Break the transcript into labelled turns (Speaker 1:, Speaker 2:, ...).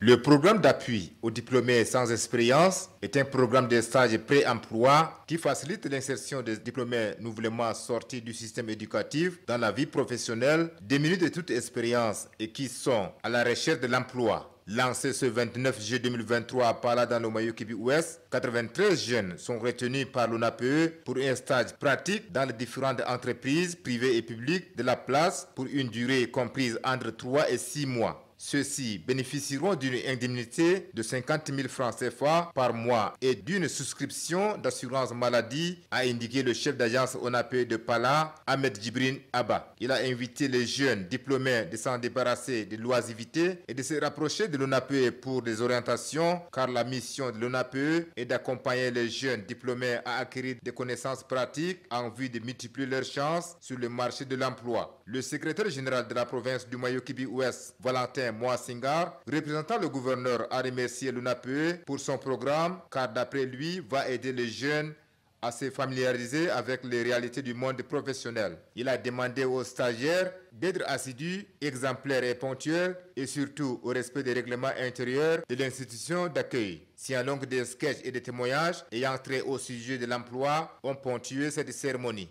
Speaker 1: Le programme d'appui aux diplômés sans expérience est un programme de stage pré-emploi qui facilite l'insertion des diplômés nouvellement sortis du système éducatif dans la vie professionnelle, démunis de toute expérience et qui sont à la recherche de l'emploi. Lancé ce 29 juillet 2023 à Pala dans le Mayo Kibi Ouest, 93 jeunes sont retenus par l'ONAPE pour un stage pratique dans les différentes entreprises privées et publiques de la place pour une durée comprise entre 3 et 6 mois. Ceux-ci bénéficieront d'une indemnité de 50 000 francs CFA par mois et d'une souscription d'assurance maladie, a indiqué le chef d'agence ONAPE de Pala, Ahmed Gibrin Abba. Il a invité les jeunes diplômés de s'en débarrasser de l'oisivité et de se rapprocher de l'ONAPE pour des orientations, car la mission de l'ONAPE est d'accompagner les jeunes diplômés à acquérir des connaissances pratiques en vue de multiplier leurs chances sur le marché de l'emploi. Le secrétaire général de la province du Mayokibi Ouest, Valentin Moasingar, représentant le gouverneur, a remercié l'UNAPE pour son programme car d'après lui, va aider les jeunes à se familiariser avec les réalités du monde professionnel. Il a demandé aux stagiaires d'être assidus, exemplaires et ponctuels et surtout au respect des règlements intérieurs de l'institution d'accueil. Si un long des sketchs et des témoignages ayant trait au sujet de l'emploi ont ponctué cette cérémonie.